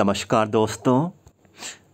नमस्कार दोस्तों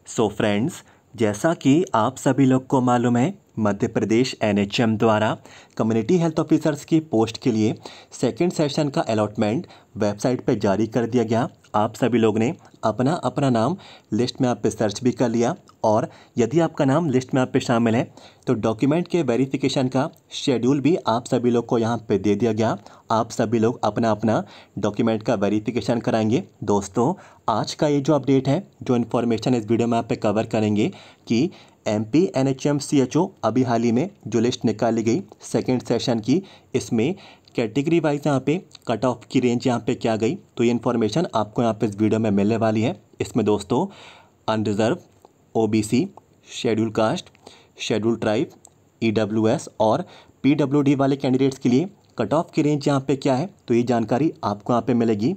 सो so friends जैसा कि आप सभी लोग को मालूम है मध्य प्रदेश एनएचएम द्वारा कम्युनिटी हेल्थ ऑफिसर्स की पोस्ट के लिए सेकंड सेशन का अलॉटमेंट वेबसाइट पर जारी कर दिया गया आप सभी लोग ने अपना अपना नाम लिस्ट में आप पे सर्च भी कर लिया और यदि आपका नाम लिस्ट में आप पे शामिल है तो डॉक्यूमेंट के वेरिफिकेशन का शेड्यूल भी आप सभी लोग को यहाँ पे दे दिया गया आप सभी लोग अपना अपना डॉक्यूमेंट का वेरिफिकेशन कराएंगे दोस्तों आज का ये जो अपडेट है जो इन्फॉर्मेशन इस वीडियो में आप पे कवर करेंगे कि M P N H M C H O अभी हाल ही में जो लिस्ट निकाली गई सेकेंड सेशन की इसमें कैटेगरी वाइज यहाँ पे कट ऑफ की रेंज यहाँ पे क्या गई तो ये इन्फॉर्मेशन आपको यहाँ पे इस वीडियो में मिलने वाली है इसमें दोस्तों unreserved OBC schedule caste schedule tribe EWS और पीडब्ल्यूडी वाले कैंडिडेट्स के लिए कट ऑफ की रेंज यहाँ पे क्या है तो ये जानकारी आपको यहाँ पे मिलेगी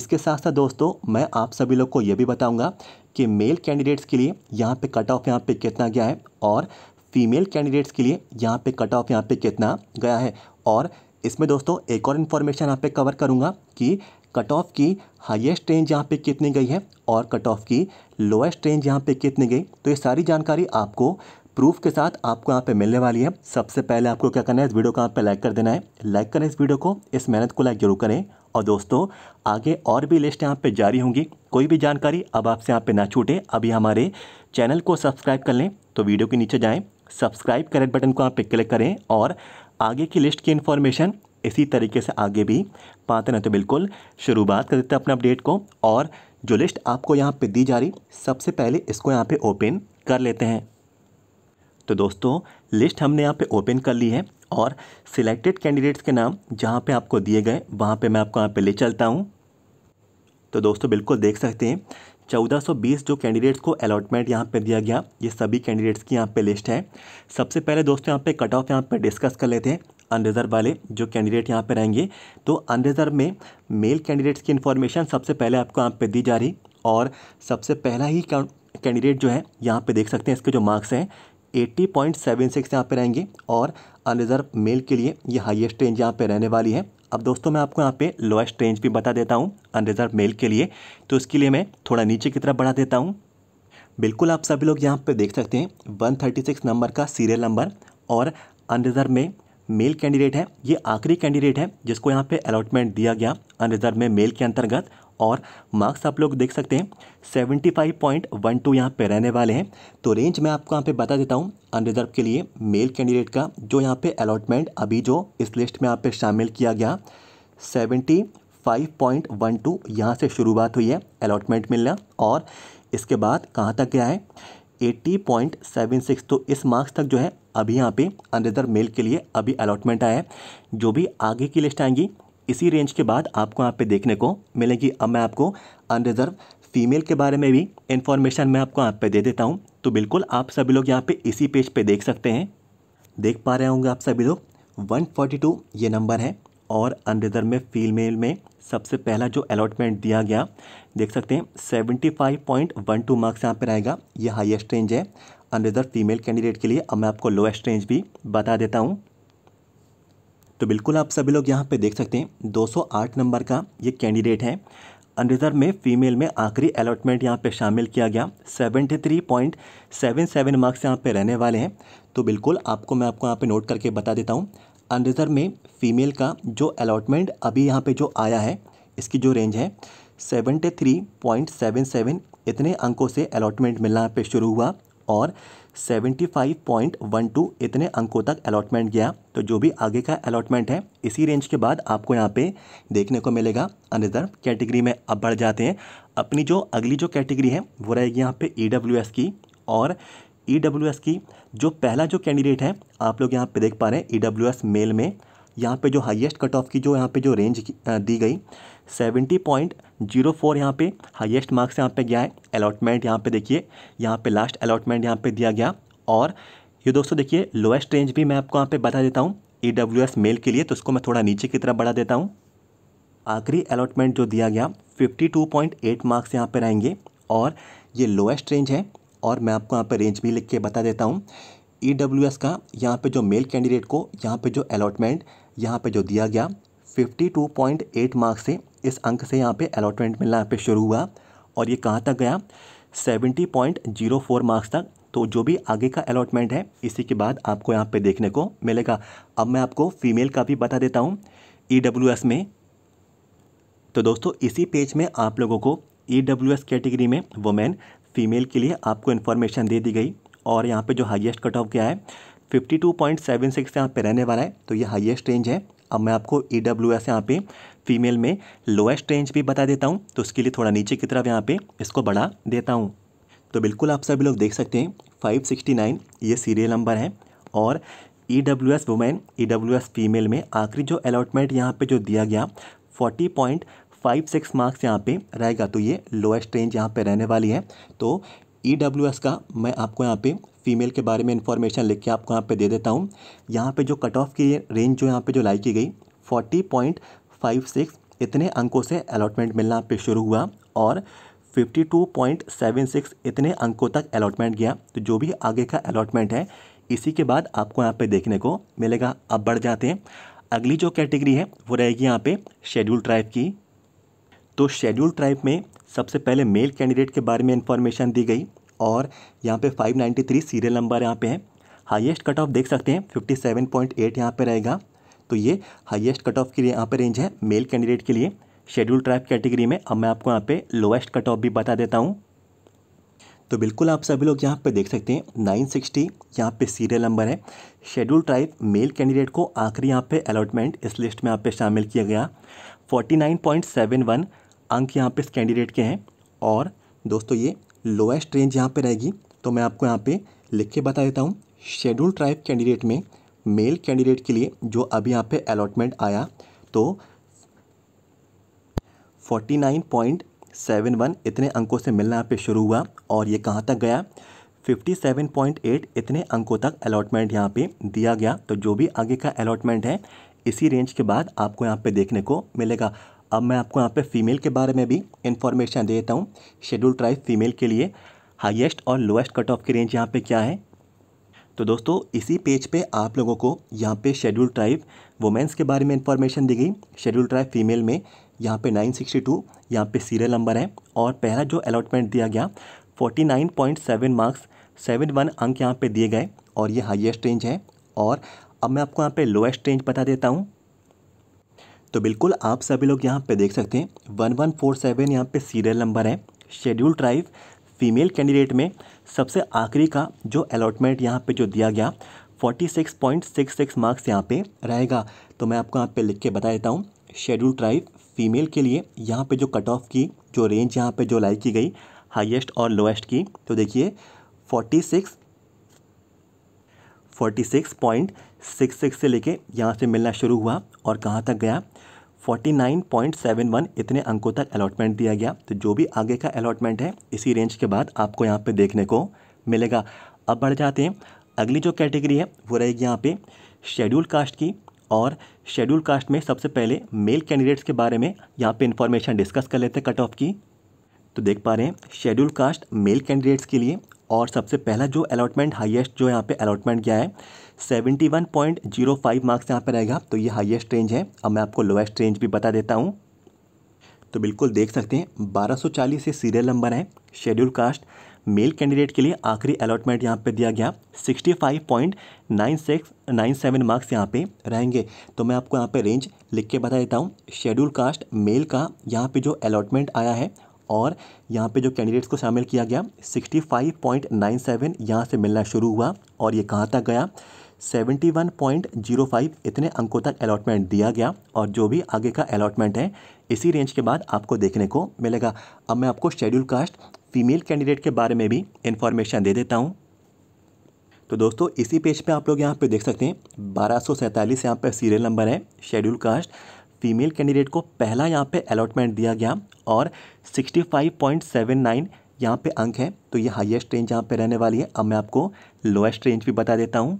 इसके साथ साथ दोस्तों मैं आप सभी लोग को ये भी बताऊँगा कि मेल कैंडिडेट्स के लिए यहाँ पे कट ऑफ यहाँ पे कितना गया है और फीमेल कैंडिडेट्स के लिए यहाँ पे कट ऑफ यहाँ पे कितना गया है और इसमें दोस्तों एक और इन्फॉर्मेशन यहाँ पे कवर करूँगा कि कट ऑफ की हाईएस्ट रेंज यहाँ पे कितनी गई है और कट ऑफ की लोएस्ट रेंज यहाँ पे कितनी गई तो ये सारी जानकारी आपको प्रूफ के साथ आपको यहाँ पे मिलने वाली है सबसे पहले आपको क्या करना है इस वीडियो को यहाँ पे लाइक कर देना है लाइक करें इस वीडियो को इस मेहनत को लाइक जरूर करें और दोस्तों आगे और भी लिस्ट यहाँ पे जारी होंगी कोई भी जानकारी अब आपसे यहाँ पे ना छूटे अभी हमारे चैनल को सब्सक्राइब कर लें तो वीडियो के नीचे जाएँ सब्सक्राइब करें बटन को यहाँ पे क्लिक करें और आगे की लिस्ट की इन्फॉर्मेशन इसी तरीके से आगे भी पाते ना तो बिल्कुल शुरुआत कर देते अपने अपडेट को और जो लिस्ट आपको यहाँ पे दी जा रही सबसे पहले इसको यहाँ पे ओपन कर लेते हैं तो दोस्तों लिस्ट हमने यहाँ पे ओपन कर ली है और सिलेक्टेड कैंडिडेट्स के नाम जहाँ पे आपको दिए गए वहाँ पे मैं आपको यहाँ पे ले चलता हूँ तो दोस्तों बिल्कुल देख सकते हैं 1420 जो कैंडिडेट्स को अलॉटमेंट यहाँ पे दिया गया ये सभी कैंडिडेट्स की यहाँ पे लिस्ट है सबसे पहले दोस्तों यहाँ पे कट ऑफ यहाँ पे डिस्कस कर लेते हैं अनरिजर्व वाले जो कैंडिडेट यहाँ पे रहेंगे तो अनरिजर्व में मेल कैंडिडेट्स की इन्फॉर्मेशन सबसे पहले आपको यहाँ पे दी जा रही और सबसे पहला ही कैंडिडेट जो है यहाँ पर देख सकते हैं इसके जो मार्क्स हैं एट्टी पॉइंट सेवन सिक्स यहाँ पर रहेंगे और अनरिजर्व मेल के लिए ये हाइएस्ट रेंज यहाँ पर रहने वाली है अब दोस्तों मैं आपको यहाँ पे लोएस्ट रेंज भी बता देता हूँ अनरिजर्व मेल के लिए तो इसके लिए मैं थोड़ा नीचे की तरफ बढ़ा देता हूँ बिल्कुल आप सभी लोग यहाँ पे देख सकते हैं सिक्स नंबर का सीरियल नंबर और अनरिजर्व में मेल कैंडिडेट है ये आखिरी कैंडिडेट है जिसको यहाँ पे अलॉटमेंट दिया गया अनरिजर्व में मेल के अंतर्गत और मार्क्स आप लोग देख सकते हैं seventy five point one two यहाँ पर रहने वाले हैं तो रेंज मैं आपको यहाँ पे बता देता हूँ अनरिजर्व के लिए मेल कैंडिडेट का जो यहाँ पे अलॉटमेंट अभी जो इस लिस्ट में यहाँ पे शामिल किया गया seventy five point one two यहाँ से शुरुआत हुई है अलॉटमेंट मिलना और इसके बाद कहाँ तक गया है एट्टी पॉइंट सेवन सिक्स तो इस मार्क्स तक जो है अभी यहाँ पे अनरिजर्व मेल के लिए अभी अलॉटमेंट आया है जो भी आगे की लिस्ट आएंगी इसी रेंज के बाद आपको यहाँ पे देखने को मिलेगी अब मैं आपको अनरिजर्व फीमेल के बारे में भी इन्फॉर्मेशन मैं आपको यहाँ पे दे देता हूँ तो बिल्कुल आप सभी लोग यहाँ पे इसी पेज पे देख सकते हैं देख पा रहे होंगे आप सभी लोग 142 ये नंबर है और अनरिजर्व में फीमेल में सबसे पहला जो अलॉटमेंट दिया गया देख सकते हैं सेवेंटी मार्क्स यहाँ पर आएगा ये हाइस्ट रेंज है अनरिजर्व फीमेल कैंडिडेट के लिए अब मैं आपको लोएस्ट रेंज भी बता देता हूँ तो बिल्कुल आप सभी लोग यहाँ पे देख सकते हैं 208 नंबर का ये कैंडिडेट है अनरिजर्व में फीमेल में आखिरी अलॉटमेंट यहाँ पे शामिल किया गया 73.77 मार्क्स यहाँ पे रहने वाले हैं तो बिल्कुल आपको मैं आपको यहाँ पे नोट करके बता देता हूँ अनरिजर्व में फ़ीमेल का जो अलॉटमेंट अभी यहाँ पर जो आया है इसकी जो रेंज है सेवेंटी इतने अंकों से अलॉटमेंट मिलना यहाँ शुरू हुआ और 75.12 इतने अंकों तक अलॉटमेंट गया तो जो भी आगे का अलॉटमेंट है इसी रेंज के बाद आपको यहाँ पे देखने को मिलेगा अनदर कैटेगरी में अब बढ़ जाते हैं अपनी जो अगली जो कैटेगरी है वो रहेगी यहाँ पे ई e की और ई e की जो पहला जो कैंडिडेट है आप लोग यहाँ पे देख पा रहे हैं ई e मेल में यहाँ पे जो हाईएस्ट कट ऑफ की जो यहाँ पे जो रेंज दी गई सेवेंटी पॉइंट जीरो फोर यहाँ पर हाइएस्ट मार्क्स यहाँ पे गया है अलॉटमेंट यहाँ पे देखिए यहाँ पे लास्ट अलॉटमेंट यहाँ पे दिया गया और ये दोस्तों देखिए लोएस्ट रेंज भी मैं आपको यहाँ पे बता देता हूँ ई मेल के लिए तो उसको मैं थोड़ा नीचे की तरफ बढ़ा देता हूँ आखिरी अलॉटमेंट जो दिया गया फिफ्टी मार्क्स यहाँ पर रहेंगे और ये लोएस्ट रेंज है और मैं आपको यहाँ पर रेंज भी लिख के बता देता हूँ ई का यहाँ पे जो मेल कैंडिडेट को यहाँ पे जो अलॉटमेंट यहाँ पे जो दिया गया 52.8 मार्क्स से इस अंक से यहाँ पे अलॉटमेंट मिलना यहाँ पे शुरू हुआ और ये कहाँ तक गया 70.04 मार्क्स तक तो जो भी आगे का अलॉटमेंट है इसी के बाद आपको यहाँ पे देखने को मिलेगा अब मैं आपको फीमेल का भी बता देता हूँ ई e में तो दोस्तों इसी पेज में आप लोगों को ई e कैटेगरी में वुमेन फीमेल के लिए आपको इन्फॉर्मेशन दे दी गई और यहाँ पे जो हाईएस्ट कट ऑफ क्या है fifty two point seven six यहाँ पे रहने वाला है तो ये हाईएस्ट रेंज है अब मैं आपको ई डब्ल्यू एस यहाँ पे फीमेल में लोएस्ट रेंज भी बता देता हूँ तो उसके लिए थोड़ा नीचे की तरफ यहाँ पे इसको बढ़ा देता हूँ तो बिल्कुल आप सभी लोग देख सकते हैं 569 ये सीरियल नंबर है और E W S women E W S female में आखिरी जो अलॉटमेंट यहाँ पर जो दिया गया सिक्स मार्क्स यहाँ पर रहेगा तो ये लोएस्ट रेंज यहाँ पर रहने वाली है तो ई डब्ल्यू एस का मैं आपको यहाँ पे फ़ीमेल के बारे में इन्फॉर्मेशन लिख के आपको यहाँ पे दे देता हूँ यहाँ पे जो कट ऑफ की रेंज जो यहाँ पे जो लाई की गई फोर्टी पॉइंट फाइव सिक्स इतने अंकों से अलॉटमेंट मिलना यहाँ पे शुरू हुआ और 52.76 इतने अंकों तक अलॉटमेंट गया तो जो भी आगे का अलॉटमेंट है इसी के बाद आपको यहाँ पर देखने को मिलेगा अब बढ़ जाते हैं अगली जो कैटेगरी है वो रहेगी यहाँ पर शेड्यूल ट्राइव की तो शेड्यूल ट्राइव में सबसे पहले मेल कैंडिडेट के बारे में इन्फॉर्मेशन दी गई और यहाँ पे 593 सीरियल नंबर यहाँ पे है हाईएस्ट कट ऑफ देख सकते हैं 57.8 यहाँ पर रहेगा तो ये हाईएस्ट कट ऑफ के लिए यहाँ पे रेंज है मेल कैंडिडेट के लिए शेड्यूल ट्राइब कैटेगरी में अब मैं आपको यहाँ पे लोएस्ट कट ऑफ भी बता देता हूँ तो बिल्कुल आप सभी लोग यहाँ पे देख सकते हैं 960 सिक्सटी यहाँ पर सीरियल नंबर है शेड्यूल ट्राइब मेल कैंडिडेट को आखिरी यहाँ पे अलॉटमेंट इस लिस्ट में यहाँ पे शामिल किया गया 49.71 अंक यहाँ पे इस कैंडिडेट के हैं और दोस्तों ये लोएस्ट रेंज यहाँ पे रहेगी तो मैं आपको यहाँ पे लिख के बता देता हूँ शेड्यूल ट्राइब कैंडिडेट में मेल कैंडिडेट के लिए जो अभी यहाँ पे अलॉटमेंट आया तो 49.71 इतने अंकों से मिलना यहाँ पे शुरू हुआ और ये कहाँ तक गया 57.8 इतने अंकों तक अलॉटमेंट यहाँ पे दिया गया तो जो भी आगे का अलॉटमेंट है इसी रेंज के बाद आपको यहाँ पे देखने को मिलेगा अब मैं आपको यहाँ पे फ़ीमेल के बारे में भी इन्फॉर्मेशन देता हूँ शेड्यूल ट्राइब फ़ीमेल के लिए हाईएस्ट और लोएस्ट कट ऑफ की रेंज यहाँ पे क्या है तो दोस्तों इसी पेज पे आप लोगों को यहाँ पे शेड्यूल ट्राइब वुमेंस के बारे में इन्फॉर्मेशन दी गई शेड्यूल ट्राइब फीमेल में यहाँ पे 962 यहाँ पर सीरियल नंबर है और पहला जो अलॉटमेंट दिया गया 49.7 मार्क्स सेवन वन अंक यहाँ पे दिए गए और ये हाइएस्ट रेंज है और अब मैं आपको यहाँ पे लोएस्ट रेंज बता देता हूँ तो बिल्कुल आप सभी लोग यहाँ पे देख सकते हैं वन वन फोर सेवन यहाँ पर सीरियल नंबर है शेड्यूल ट्राइव फीमेल कैंडिडेट में सबसे आखिरी का जो अलॉटमेंट यहाँ पे जो दिया गया 46.66 मार्क्स यहाँ पे रहेगा तो मैं आपको यहाँ पे लिख के बता देता हूँ शेड्यूल ट्राइव फीमेल के लिए यहाँ पर जो कट ऑफ की जो रेंज यहाँ पर जो लाई की गई हाइस्ट और लोएस्ट की तो देखिए सिक्स 46.66 से लेके यहाँ से मिलना शुरू हुआ और कहाँ तक गया 49.71 इतने अंकों तक अलॉटमेंट दिया गया तो जो भी आगे का अलॉटमेंट है इसी रेंज के बाद आपको यहाँ पे देखने को मिलेगा अब बढ़ जाते हैं अगली जो कैटेगरी है वो रहेगी यहाँ पे शेड्यूल कास्ट की और शेड्यूल कास्ट में सबसे पहले मेल कैंडिडेट्स के बारे में यहाँ पे इन्फॉर्मेशन डिस्कस कर लेते हैं कट ऑफ की तो देख पा रहे हैं शेड्यूल कास्ट मेल कैंडिडेट्स के लिए और सबसे पहला जो अलॉटमेंट हाइएस्ट जो यहाँ पर अलॉटमेंट गया है 71.05 मार्क्स यहाँ पर रहेगा तो ये हाईएस्ट रेंज है अब मैं आपको लोएस्ट रेंज भी बता देता हूँ तो बिल्कुल देख सकते हैं 1240 से सीरियल नंबर है शेड्यूल कास्ट मेल कैंडिडेट के लिए आखिरी अलॉटमेंट यहाँ पे दिया गया 65.9697 मार्क्स यहाँ पे रहेंगे तो मैं आपको यहाँ पे रेंज लिख के बता देता हूँ शेड्यूल कास्ट मेल का यहाँ पे जो अलॉटमेंट आया है और यहाँ पे जो कैंडिडेट्स को शामिल किया गया 65.97 यहाँ से मिलना शुरू हुआ और ये कहाँ तक गया 71.05 इतने अंकों तक अलॉटमेंट दिया गया और जो भी आगे का अलॉटमेंट है इसी रेंज के बाद आपको देखने को मिलेगा अब मैं आपको शेड्यूल कास्ट फीमेल कैंडिडेट के बारे में भी इन्फॉर्मेशन दे देता हूँ तो दोस्तों इसी पेज पे आप लोग यहाँ पे देख सकते हैं बारह सौ सैंतालीस यहाँ पर सीरियल नंबर है शेड्यूल कास्ट फीमेल कैंडिडेट को पहला यहाँ पे अलॉटमेंट दिया गया और 65.79 यहाँ पर अंक है तो ये हाईएस्ट रेंज यहाँ पे रहने वाली है अब मैं आपको लोएस्ट रेंज भी बता देता हूँ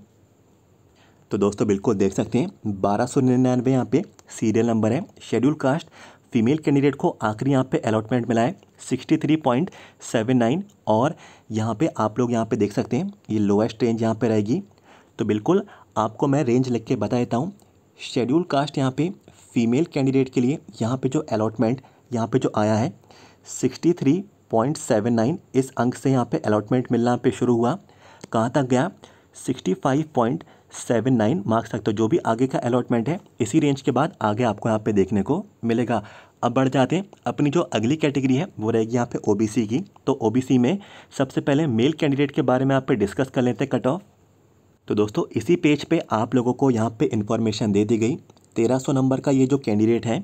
तो दोस्तों बिल्कुल देख सकते हैं बारह सौ निन्यानवे यहाँ पे सीरियल नंबर है शेड्यूल कास्ट फीमेल कैंडिडेट को आखिरी यहाँ पे अलॉटमेंट मिला है sixty three point seven nine और यहाँ पे आप लोग यहाँ पे देख सकते हैं ये लोएस्ट रेंज यहाँ पे रहेगी तो बिल्कुल आपको मैं रेंज लिख के बता देता हूँ शेड्यूल कास्ट यहाँ पे फीमेल कैंडिडेट के लिए यहाँ पे जो अलॉटमेंट यहाँ पे जो आया है sixty three point seven nine इस अंक से यहाँ पे अलॉटमेंट मिलना यहाँ पे शुरू हुआ कहाँ तक गया sixty five point seven nine marks तक तो जो भी आगे का अलॉटमेंट है इसी रेंज के बाद आगे आपको यहाँ पे देखने को मिलेगा अब बढ़ जाते हैं अपनी जो अगली कैटेगरी है वो रहेगी यहाँ पे ओबीसी की तो ओबीसी में सबसे पहले मेल कैंडिडेट के बारे में आप पे डिस्कस कर लेते हैं कट ऑफ तो दोस्तों इसी पेज पे आप लोगों को यहाँ पर इन्फॉर्मेशन दे दी गई तेरह नंबर का ये जो कैंडिडेट है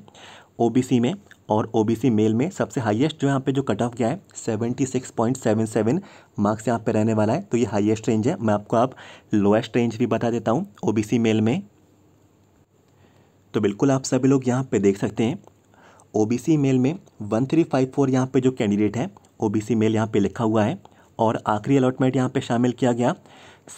ओ में और ओबीसी मेल में सबसे हाईएस्ट जो यहाँ पे जो कट ऑफ गया है सेवन मार्क्स यहाँ पे रहने वाला है तो ये हाईएस्ट रेंज है मैं आपको आप लोएस्ट रेंज भी बता देता हूँ ओबीसी मेल में तो बिल्कुल आप सभी लोग यहाँ पे देख सकते हैं ओबीसी मेल में वन थ्री फाइव फोर यहाँ पर जो कैंडिडेट है ओ मेल यहाँ पर लिखा हुआ है और आखिरी अलॉटमेंट यहाँ पर शामिल किया गया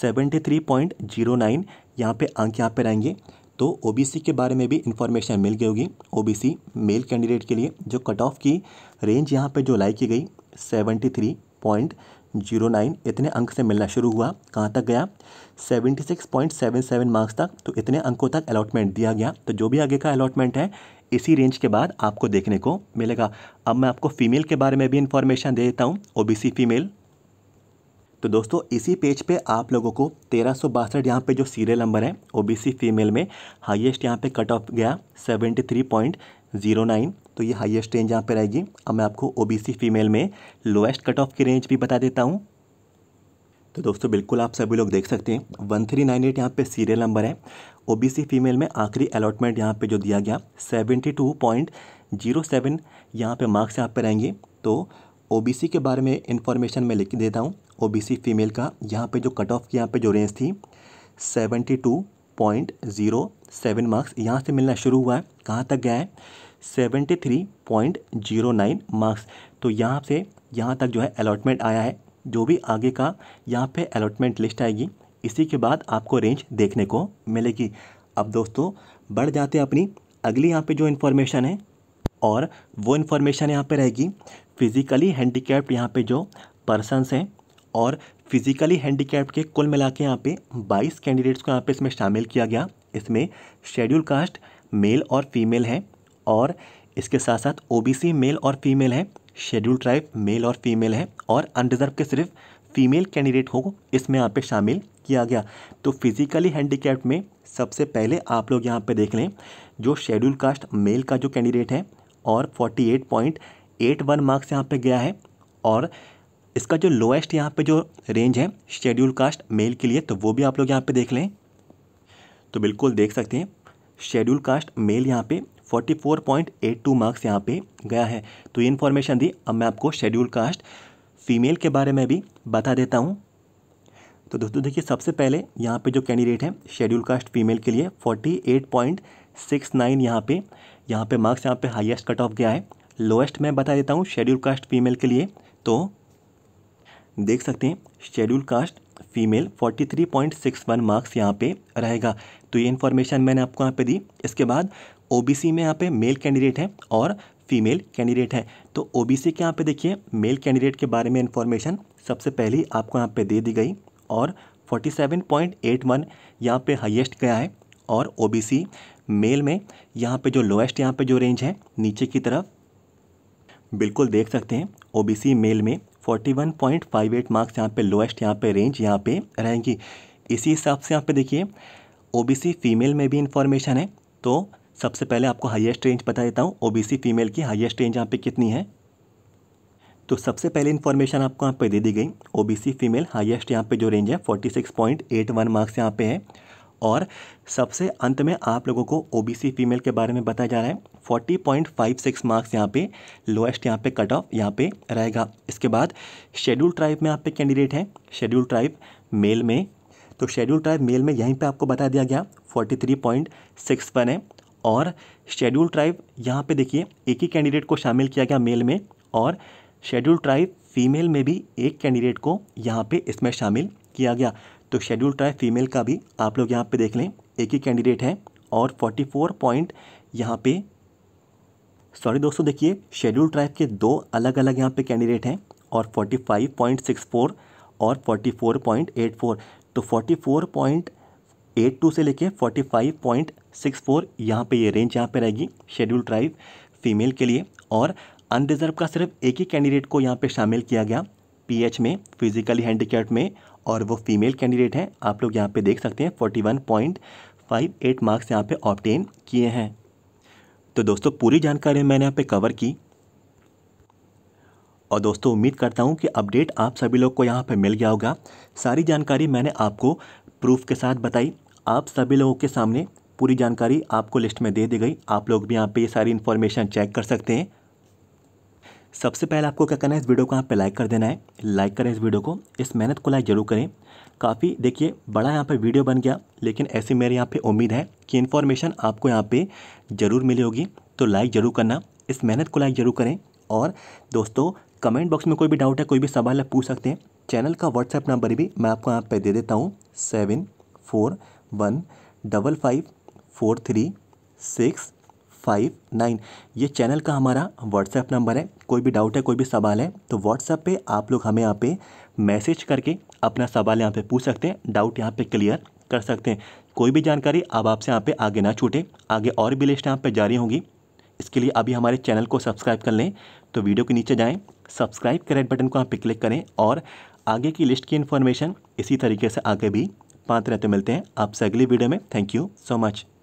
seventy three point zero nine यहाँ पर अंक यहाँ पर रहेंगे तो ओबीसी के बारे में भी इन्फॉर्मेशन मिल गई होगी ओबीसी मेल कैंडिडेट के लिए जो कट ऑफ की रेंज यहाँ पे जो लाई की गई seventy three point zero nine इतने अंक से मिलना शुरू हुआ कहाँ तक गया seventy six point seven seven marks तक तो इतने अंकों तक अलॉटमेंट दिया गया तो जो भी आगे का अलॉटमेंट है इसी रेंज के बाद आपको देखने को मिलेगा अब मैं आपको फीमेल के बारे में भी इन्फॉर्मेशन दे देता हूँ ओ फीमेल तो दोस्तों इसी पेज पे आप लोगों को तेरह सौ बासठ यहाँ पर जो सीरियल नंबर है ओबीसी फीमेल में हाईएस्ट यहाँ पे कट ऑफ गया seventy three point zero nine तो ये हाईएस्ट रेंज यहाँ पे रहेगी अब मैं आपको ओबीसी फीमेल में लोएस्ट कट ऑफ की रेंज भी बता देता हूँ तो दोस्तों बिल्कुल आप सभी लोग देख सकते हैं वन थ्री नाइन एट यहाँ पर सीरियल नंबर है सी फीमेल में आखिरी अलॉटमेंट यहाँ पर जो दिया गया seventy two point zero seven यहाँ पर मार्क्स यहाँ पर रहेंगे तो ओबीसी के बारे में इन्फॉर्मेशन मैं लिख देता हूँ ओबीसी फीमेल का यहाँ पे जो कट ऑफ की यहाँ पे जो रेंज थी seventy two point zero seven marks यहाँ से मिलना शुरू हुआ है कहाँ तक गया है seventy three point zero nine marks तो यहाँ से यहाँ तक जो है अलॉटमेंट आया है जो भी आगे का यहाँ पे अलॉटमेंट लिस्ट आएगी इसी के बाद आपको रेंज देखने को मिलेगी अब दोस्तों बढ़ जाते हैं अपनी अगली यहाँ पे जो इन्फॉर्मेशन है और वो इन्फॉर्मेशन यहाँ पे रहेगी फिज़िकली हैंडीकैप्ड यहाँ पे जो पर्सनस हैं और फिजिकली हैंडीकैप के कुल मिला के यहाँ पे 22 कैंडिडेट्स को यहाँ पे इसमें शामिल किया गया इसमें शेड्यूल कास्ट मेल और फीमेल है और इसके साथ साथ ओबीसी मेल और फीमेल है शेड्यूल ट्राइब मेल और फीमेल है और अनडिज़र्व के सिर्फ फीमेल कैंडिडेट हो इसमें यहाँ पे शामिल किया गया तो फिजिकली हैंडीकैप्ड में सबसे पहले आप लोग यहाँ पे देख लें जो शेड्यूल कास्ट मेल का जो कैंडिडेट है और 48.81 मार्क्स यहाँ पे गया है और इसका जो लोएस्ट यहाँ पे जो रेंज है शेड्यूल कास्ट मेल के लिए तो वो भी आप लोग यहाँ पे देख लें तो बिल्कुल देख सकते हैं शेड्यूल कास्ट मेल यहाँ पे 44.82 मार्क्स यहाँ पे गया है तो ये इन्फॉर्मेशन दी अब मैं आपको शेड्यूल कास्ट फीमेल के बारे में भी बता देता हूँ तो दोस्तों देखिए सबसे पहले यहाँ पर जो कैंडिडेट है शेड्यूल कास्ट फीमेल के लिए forty eight point six nine यहाँ पे यहाँ पर मार्क्स यहाँ पर हाइएस्ट कट ऑफ गया है लोएस्ट मैं बता देता हूँ शेड्यूल कास्ट फीमेल के लिए तो देख सकते हैं शेड्यूल कास्ट फीमेल 43.61 मार्क्स यहाँ पे रहेगा तो ये इन्फॉर्मेशन मैंने आपको यहाँ पे दी इसके बाद ओबीसी में यहाँ पे मेल कैंडिडेट है और फीमेल कैंडिडेट है तो ओबीसी के यहाँ पे देखिए मेल कैंडिडेट के बारे में इन्फॉर्मेशन सबसे पहली आपको यहाँ पे दे दी गई और 47.81 वन यहाँ पर हाइएस्ट गया है और सी मेल में यहाँ पर जो लोएस्ट यहाँ पर जो रेंज है नीचे की तरफ बिल्कुल देख सकते हैं सी मेल में 41.58 मार्क्स यहाँ पे लोएस्ट यहाँ पे रेंज यहाँ पे रहेंगी इसी हिसाब से यहाँ पे देखिए ओबीसी फीमेल में भी इन्फॉर्मेशन है तो सबसे पहले आपको हाईएस्ट रेंज बता देता हूँ ओबीसी फीमेल की हाईएस्ट रेंज यहाँ पे कितनी है तो सबसे पहले इन्फॉर्मेशन आपको यहाँ पे दे दी गई ओ फीमेल हाइएस्ट यहाँ पर जो रेंज है फोर्टी मार्क्स यहाँ पर है और सबसे अंत में आप लोगों को ओबीसी फीमेल के बारे में बताया जा रहा है 40.56 मार्क्स यहाँ पे लोएस्ट यहाँ पे कट ऑफ यहाँ पे रहेगा इसके बाद शेड्यूल ट्राइब में आप पे कैंडिडेट हैं शेड्यूल ट्राइब मेल में तो शेड्यूल ट्राइब मेल में यहीं पे आपको बता दिया गया 43.61 है और शेड्यूल ट्राइब यहाँ पे देखिए एक ही कैंडिडेट को शामिल किया गया मेल में और शेड्यूल ट्राइब फीमेल में भी एक कैंडिडेट को यहाँ पे इसमें शामिल किया गया तो शेड्यूल ट्राइब फीमेल का भी आप लोग यहाँ पे देख लें एक ही कैंडिडेट है और फोर्टी फोर पॉइंट यहाँ पे सॉरी दोस्तों देखिए शेड्यूल ट्राइब के दो अलग अलग यहाँ पे कैंडिडेट हैं और forty five point six four और forty four point eight four तो forty four point eight two से लेके forty five point six four यहाँ पर ये रेंज यहाँ पर रहेगी शेड्यूल ट्राइब फीमेल के लिए और अनरिजर्व का सिर्फ एक ही कैंडिडेट को यहाँ पर शामिल किया गया पीएच में फिजिकली हैंडीकैप में और वो फीमेल कैंडिडेट हैं आप लोग यहाँ पे देख सकते हैं forty one point five eight marks यहाँ पे ऑप्टेन किए हैं तो दोस्तों पूरी जानकारी मैंने यहाँ पे कवर की और दोस्तों उम्मीद करता हूँ कि अपडेट आप सभी लोग को यहाँ पर मिल गया होगा सारी जानकारी मैंने आपको प्रूफ के साथ बताई आप सभी लोगों के सामने पूरी जानकारी आपको लिस्ट में दे दी गई आप लोग भी यहाँ पे ये सारी इन्फॉर्मेशन चेक कर सकते हैं सबसे पहले आपको क्या करना है इस वीडियो को यहाँ पे लाइक कर देना है लाइक करें इस वीडियो को इस मेहनत को लाइक जरूर करें काफ़ी देखिए बड़ा यहाँ पे वीडियो बन गया लेकिन ऐसी मेरे यहाँ पे उम्मीद है कि इन्फॉर्मेशन आपको यहाँ पे ज़रूर मिली होगी तो लाइक ज़रूर करना इस मेहनत को लाइक ज़रूर करें और दोस्तों कमेंट बॉक्स में कोई भी डाउट है कोई भी सवाल है पूछ सकते हैं चैनल का व्हाट्सएप नंबर भी मैं आपको यहाँ पर दे देता हूँ seven four one double five four three six five nine ये चैनल का हमारा व्हाट्सएप नंबर है कोई भी डाउट है कोई भी सवाल है तो व्हाट्सएप पे आप लोग हमें यहाँ पे मैसेज करके अपना सवाल यहाँ पे पूछ सकते हैं डाउट यहाँ पे क्लियर कर सकते हैं कोई भी जानकारी अब आपसे यहाँ पे आगे ना छूटे आगे और भी लिस्ट यहाँ पर जारी होंगी इसके लिए अभी हमारे चैनल को सब्सक्राइब कर लें तो वीडियो के नीचे जाएँ सब्सक्राइब करें बटन को यहाँ पर क्लिक करें और आगे की लिस्ट की इन्फॉर्मेशन इसी तरीके से आगे भी पाते रहते मिलते हैं आपसे अगली वीडियो में थैंक यू सो मच